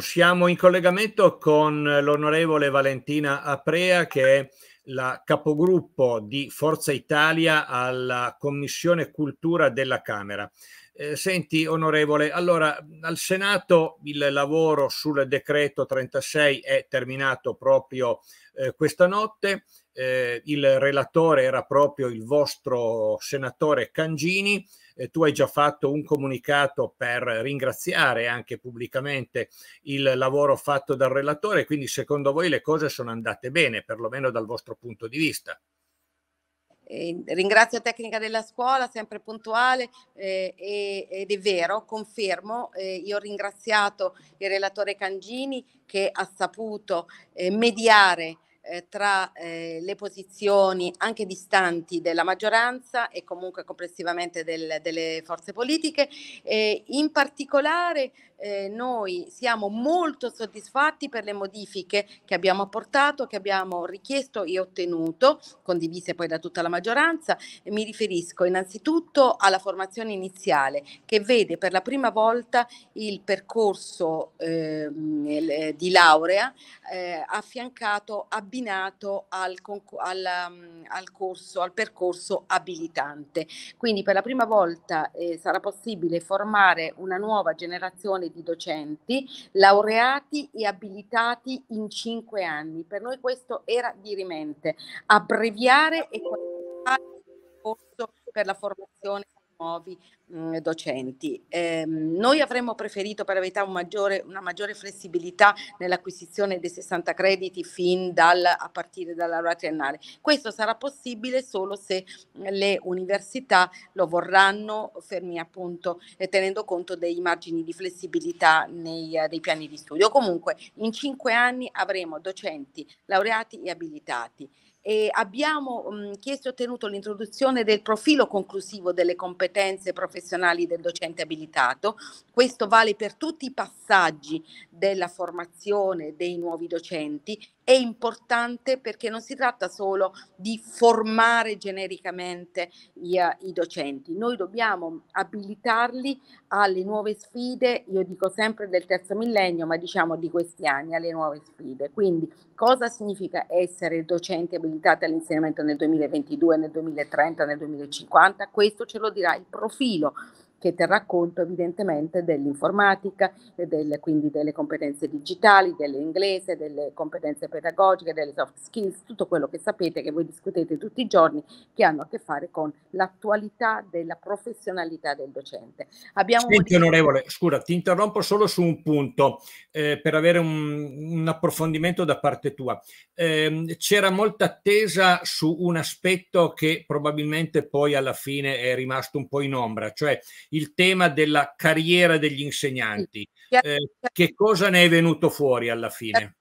Siamo in collegamento con l'onorevole Valentina Aprea che è la capogruppo di Forza Italia alla Commissione Cultura della Camera. Eh, senti onorevole, allora al Senato il lavoro sul decreto 36 è terminato proprio eh, questa notte eh, il relatore era proprio il vostro senatore Cangini, eh, tu hai già fatto un comunicato per ringraziare anche pubblicamente il lavoro fatto dal relatore, quindi secondo voi le cose sono andate bene, perlomeno dal vostro punto di vista? Eh, ringrazio Tecnica della Scuola, sempre puntuale eh, ed è vero, confermo, eh, io ho ringraziato il relatore Cangini che ha saputo eh, mediare eh, tra eh, le posizioni anche distanti della maggioranza e comunque complessivamente del, delle forze politiche, eh, in particolare eh, noi siamo molto soddisfatti per le modifiche che abbiamo apportato, che abbiamo richiesto e ottenuto, condivise poi da tutta la maggioranza. Mi riferisco innanzitutto alla formazione iniziale che vede per la prima volta il percorso ehm, eh, di laurea eh, affiancato, abbinato al, al, mm, al, corso, al percorso abilitante. Quindi per la prima volta eh, sarà possibile formare una nuova generazione di docenti, laureati e abilitati in cinque anni. Per noi questo era dirimente, abbreviare e qualificare il corso per la formazione nuovi mh, mm, docenti. Eh, noi avremmo preferito per la verità un maggiore, una maggiore flessibilità nell'acquisizione dei 60 crediti fin dal, a partire dalla laurea triennale. Questo sarà possibile solo se le università lo vorranno, fermi appunto eh, tenendo conto dei margini di flessibilità nei, eh, dei piani di studio. Comunque in cinque anni avremo docenti laureati e abilitati. E abbiamo mh, mhmm, chiesto e ottenuto l'introduzione del profilo conclusivo delle competenze professionali del docente abilitato. Questo vale per tutti i passaggi della formazione dei nuovi docenti è importante perché non si tratta solo di formare genericamente i, eh, i docenti, noi dobbiamo abilitarli alle nuove sfide, io dico sempre del terzo millennio, ma diciamo di questi anni, alle nuove sfide. Quindi cosa significa essere docenti abilitati all'insegnamento nel 2022, nel 2030, nel 2050? Questo ce lo dirà il profilo che terrà conto evidentemente dell'informatica, del, quindi delle competenze digitali, dell'inglese, delle competenze pedagogiche, delle soft skills, tutto quello che sapete che voi discutete tutti i giorni che hanno a che fare con l'attualità della professionalità del docente. Abbiamo Senti, onorevole, scusa, ti interrompo solo su un punto eh, per avere un, un, approfondimento da parte tua. Eh, c'era molta attesa su un aspetto che probabilmente poi alla fine è rimasto un po' in ombra, cioè il tema della carriera degli insegnanti. Eh, che cosa ne è venuto fuori alla fine?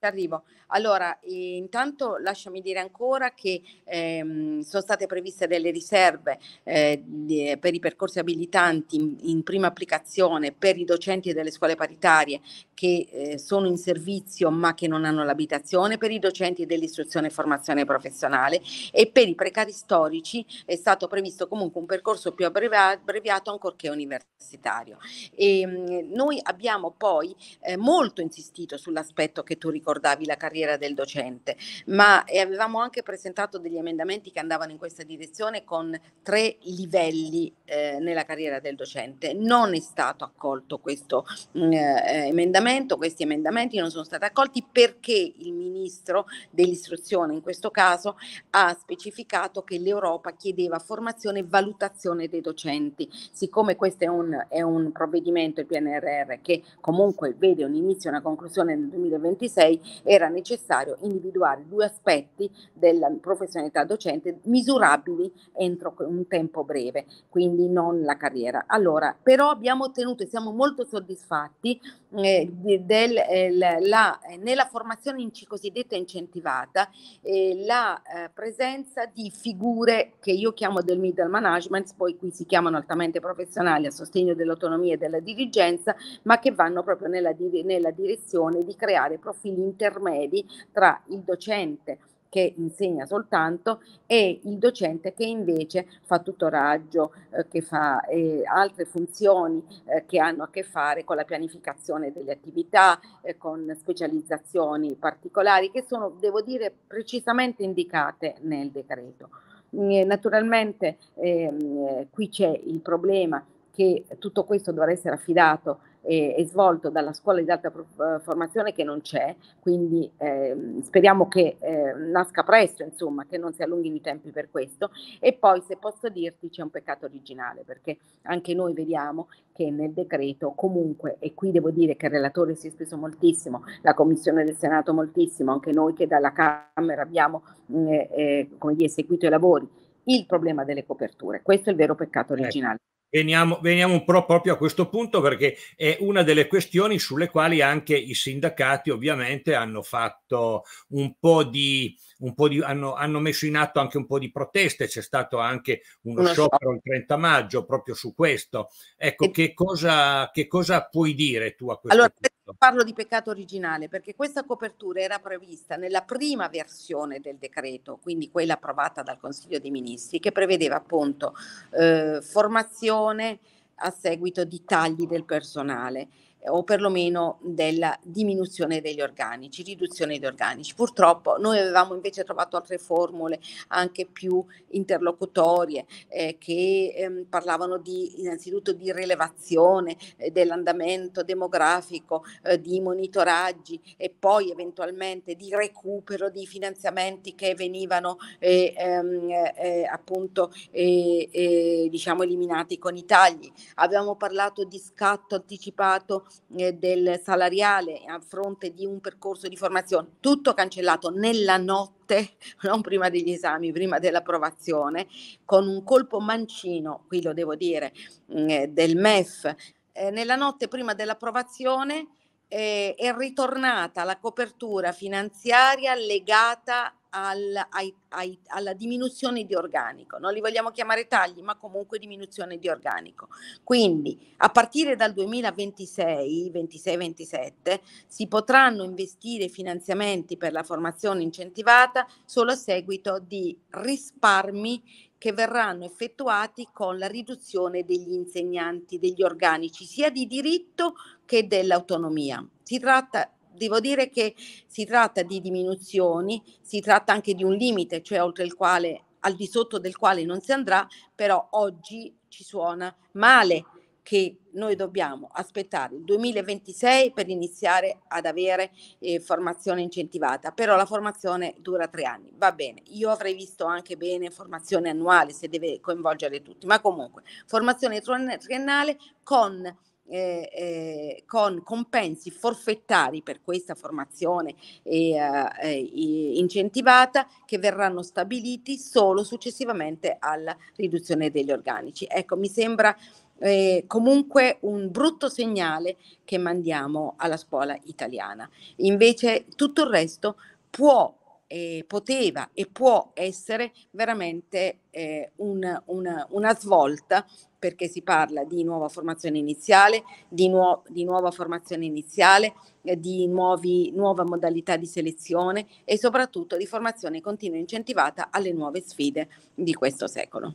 Arrivo. Allora, intanto lasciami dire ancora che ehm, sono state previste delle riserve eh, di, per i percorsi abilitanti in, in, prima applicazione per i docenti delle scuole paritarie che eh, sono in servizio ma che non hanno l'abitazione, per i docenti dell'istruzione e formazione professionale e per i precari storici è stato previsto comunque un percorso più abbreviato ancorché universitario. E, ehm, mh, noi abbiamo poi eh, molto insistito sull'aspetto che tu ricordi ricordavi la carriera del docente, ma eh, avevamo anche presentato degli emendamenti che andavano in questa direzione con tre livelli eh, nella carriera del docente. Non è stato accolto questo mm, eh, emendamento, questi emendamenti non sono stati accolti perché il ministro dell'istruzione in questo caso ha specificato che l'Europa chiedeva formazione e valutazione dei docenti. Siccome questo è un, è un provvedimento, il PNRR, che comunque vede un inizio e una conclusione nel 2026, era necessario individuare due aspetti della professionalità docente misurabili entro un tempo breve, quindi non la carriera. Allora, però abbiamo ottenuto e siamo molto soddisfatti eh, del, eh, la, nella formazione in, cosiddetta incentivata eh, la eh, presenza di figure che io chiamo del middle management, poi qui si chiamano altamente professionali a sostegno dell'autonomia e della dirigenza, ma che vanno proprio nella, nella direzione di creare profili intermedi tra il docente che insegna soltanto e il docente che invece fa tutoraggio, eh, che fa eh, altre funzioni eh, che hanno a che fare con la pianificazione delle attività, eh, con specializzazioni particolari che sono, devo dire, precisamente indicate nel decreto. Eh, naturalmente ehm, eh, qui c'è il problema che tutto questo dovrà essere affidato e, e svolto dalla scuola di alta eh, formazione che non c'è, quindi eh, speriamo che eh, nasca presto, insomma, che non si allunghino i tempi per questo. E poi, se posso dirti, c'è un peccato originale, perché anche noi vediamo che nel decreto comunque, e qui devo dire che il relatore si è speso moltissimo, la Commissione del Senato moltissimo, anche noi che dalla Camera abbiamo mm, eh, eh, come dire, seguito i lavori, il problema delle coperture. Questo è il vero peccato ecco. originale. Ecco. Veniamo, veniamo, un po' proprio a questo punto perché è una delle questioni sulle quali anche i sindacati ovviamente hanno fatto un po' di, un po di hanno, hanno, messo in atto anche un po' di proteste, c'è stato anche uno Una sciopero il 30 maggio proprio su questo. Ecco, e... che, cosa, che cosa puoi dire tu a questo allora, punto? Certo. Parlo di peccato originale perché questa copertura era prevista nella prima versione del decreto, quindi quella approvata dal Consiglio dei Ministri, che prevedeva appunto eh, formazione a seguito di tagli del personale o perlomeno della diminuzione degli organici, riduzione degli organici. Purtroppo noi avevamo invece trovato altre formule anche più interlocutorie eh, che ehm, parlavano di, innanzitutto di rilevazione eh, dell'andamento demografico, eh, di monitoraggi e poi eventualmente di recupero di finanziamenti che venivano eh, ehm, eh, eh, appunto diciamo eliminati con i tagli. Abbiamo parlato di scatto anticipato eh, del salariale a fronte di un percorso di formazione, tutto cancellato nella notte, non prima degli esami, prima dell'approvazione, con un colpo mancino, qui lo devo dire, mm, eh, del MEF, eh, nella notte prima dell'approvazione eh, è ritornata la copertura finanziaria legata al, ai, ai, alla diminuzione di organico. Non li vogliamo chiamare tagli, ma comunque diminuzione di organico. Quindi a partire dal 2026-27 si potranno investire finanziamenti per la formazione incentivata solo a seguito di risparmi che verranno effettuati con la riduzione degli insegnanti, degli organici, sia di diritto che dell'autonomia. Si tratta devo dire che si tratta di diminuzioni, si tratta anche di un limite, cioè oltre il quale, al di sotto del quale non si andrà, però oggi ci suona male che noi dobbiamo aspettare il 2026 per iniziare ad avere eh, formazione incentivata, però la formazione dura tre anni, va bene, io avrei visto anche bene formazione annuale se deve coinvolgere tutti, ma comunque formazione triennale con eh, eh, con compensi forfettari per questa formazione eh, eh incentivata che verranno stabiliti solo successivamente alla riduzione degli organici. Ecco, mi sembra eh, comunque un brutto segnale che mandiamo alla scuola italiana. Invece tutto il resto può eh, poteva e può essere veramente eh, un, una, una, svolta perché si parla di nuova formazione iniziale, di, nuo- di nuova formazione iniziale, eh, di nuovi, nuova modalità di selezione e soprattutto di formazione continua incentivata alle nuove sfide di questo secolo.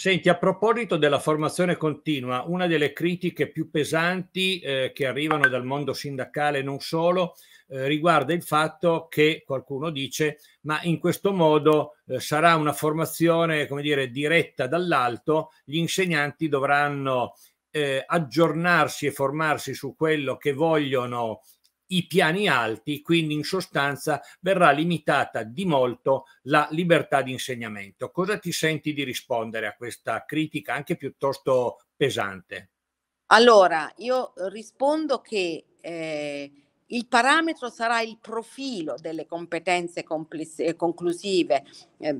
Senti, a proposito della formazione continua, una delle critiche più pesanti eh, che arrivano dal mondo sindacale, non solo, eh, riguarda il fatto che qualcuno dice, ma in questo modo eh, sarà una formazione, come dire, diretta dall'alto, gli insegnanti dovranno eh, aggiornarsi e formarsi su quello che vogliono i piani alti, quindi in sostanza verrà limitata di molto la libertà di insegnamento. Cosa ti senti di rispondere a questa critica anche piuttosto pesante? Allora, io rispondo che eh, il parametro sarà il profilo delle competenze compless- conclusive. Eh,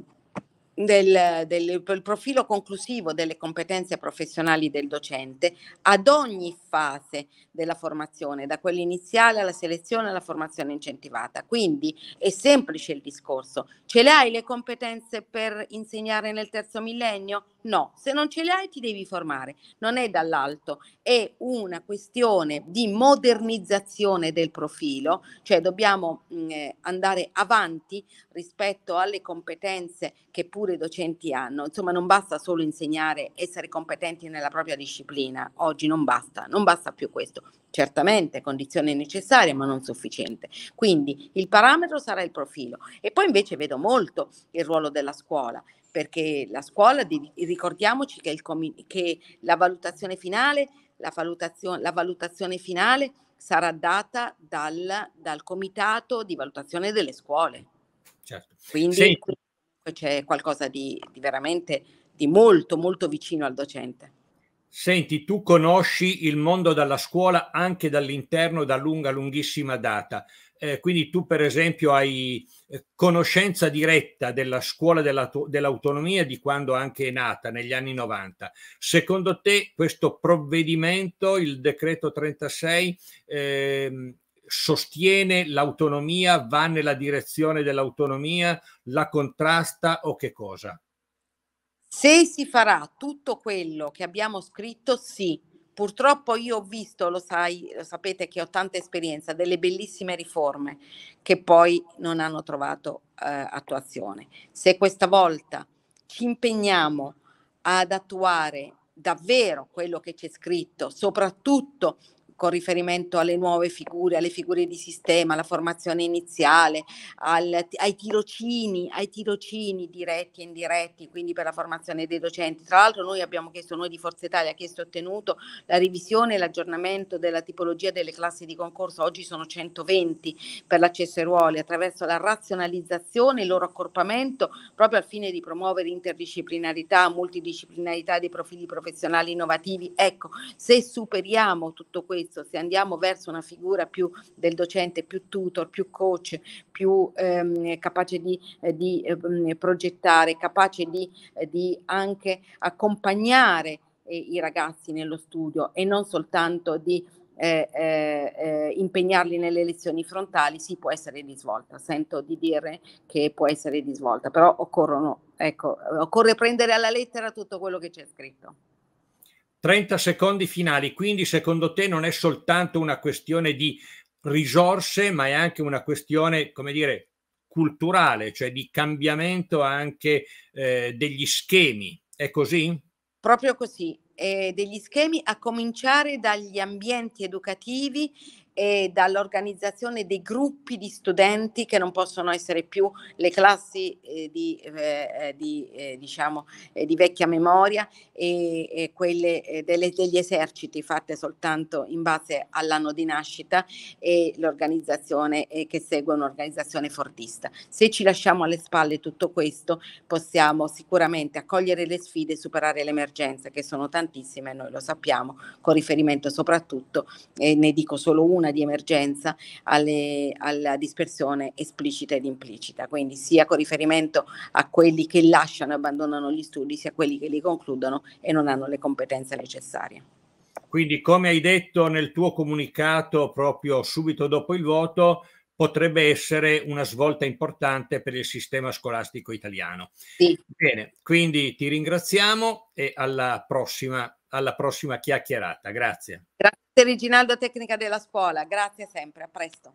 del, del, del, profilo conclusivo delle competenze professionali del docente ad ogni fase della formazione, da quella iniziale alla selezione alla formazione incentivata. Quindi è semplice il discorso. Ce le hai le competenze per insegnare nel terzo millennio? No, se non ce le hai ti devi formare, non è dall'alto, è una questione di modernizzazione del profilo, cioè dobbiamo mh, mm, eh, andare avanti rispetto alle competenze che pure pure i docenti hanno. Insomma, non basta solo insegnare, essere competenti nella propria disciplina. Oggi non basta, non basta più questo. Certamente, condizione necessaria, ma non sufficiente. Quindi il parametro sarà il profilo. E poi invece vedo molto il ruolo della scuola perché la scuola, ricordiamoci che, il, che la, valutazione finale, la, valutazione, la valutazione finale, sarà data dal, dal, comitato di valutazione delle scuole. Certo. Quindi Senti. Certo, c'è qualcosa di, di veramente di molto, molto vicino al docente. Senti, tu conosci il mondo dalla scuola anche dall'interno da lunga, lunghissima data. Eh, quindi tu, per esempio, hai eh, conoscenza diretta della scuola dell'autonomia di quando anche è nata, negli anni 90. Secondo te questo provvedimento, il decreto 36, eh, sostiene l'autonomia, va nella direzione dell'autonomia, la contrasta o che cosa? Se si farà tutto quello che abbiamo scritto, sì. Purtroppo io ho visto, lo sai, lo sapete che ho tanta esperienza, delle bellissime riforme che poi non hanno trovato eh, attuazione. Se questa volta ci impegniamo ad attuare davvero quello che c'è scritto, soprattutto con riferimento alle nuove figure, alle figure di sistema, alla formazione iniziale, al, ai, tirocini, ai tirocini diretti e indiretti, quindi per la formazione dei docenti. Tra l'altro noi abbiamo chiesto, noi di Forza Italia, chiesto e ottenuto la revisione e l'aggiornamento della tipologia delle classi di concorso, oggi sono 120 per l'accesso ai ruoli, attraverso la razionalizzazione, il loro accorpamento, proprio al fine di promuovere interdisciplinarità, multidisciplinarità dei profili professionali innovativi. Ecco, se superiamo tutto questo, indirizzo, se andiamo verso una figura più del docente, più tutor, più coach, più ehm, capace di, eh, di eh, progettare, capace di, eh, di anche accompagnare eh, i ragazzi nello studio e non soltanto di eh, eh, eh, impegnarli nelle lezioni frontali, sì, può essere di svolta. Sento di dire che può essere di svolta, però occorrono, ecco, occorre prendere alla lettera tutto quello che c'è scritto. 30 secondi finali, quindi secondo te non è soltanto una questione di risorse, ma è anche una questione, come dire, culturale, cioè di cambiamento anche eh, degli schemi. È così? Proprio così, eh, degli schemi a cominciare dagli ambienti educativi e dall'organizzazione dei gruppi di studenti che non possono essere più le classi eh, di, eh, eh di, eh, diciamo, eh, di, vecchia memoria e, e quelle eh, delle, degli eserciti fatte soltanto in base all'anno di nascita e l'organizzazione che segue un'organizzazione fortista. Se ci lasciamo alle spalle tutto questo possiamo sicuramente accogliere le sfide e superare le emergenze che sono tantissime, noi lo sappiamo, con riferimento soprattutto, ne dico solo una, zona di emergenza alle, alla dispersione esplicita ed implicita, quindi sia con riferimento a quelli che lasciano e abbandonano gli studi, sia a quelli che li concludono e non hanno le competenze necessarie. Quindi, come hai detto nel tuo comunicato proprio subito dopo il voto, potrebbe essere una svolta importante per il sistema scolastico italiano. Sì. Bene, quindi ti ringraziamo e alla prossima alla prossima chiacchierata. Grazie. Grazie Reginaldo Tecnica della Scuola, grazie sempre, a presto.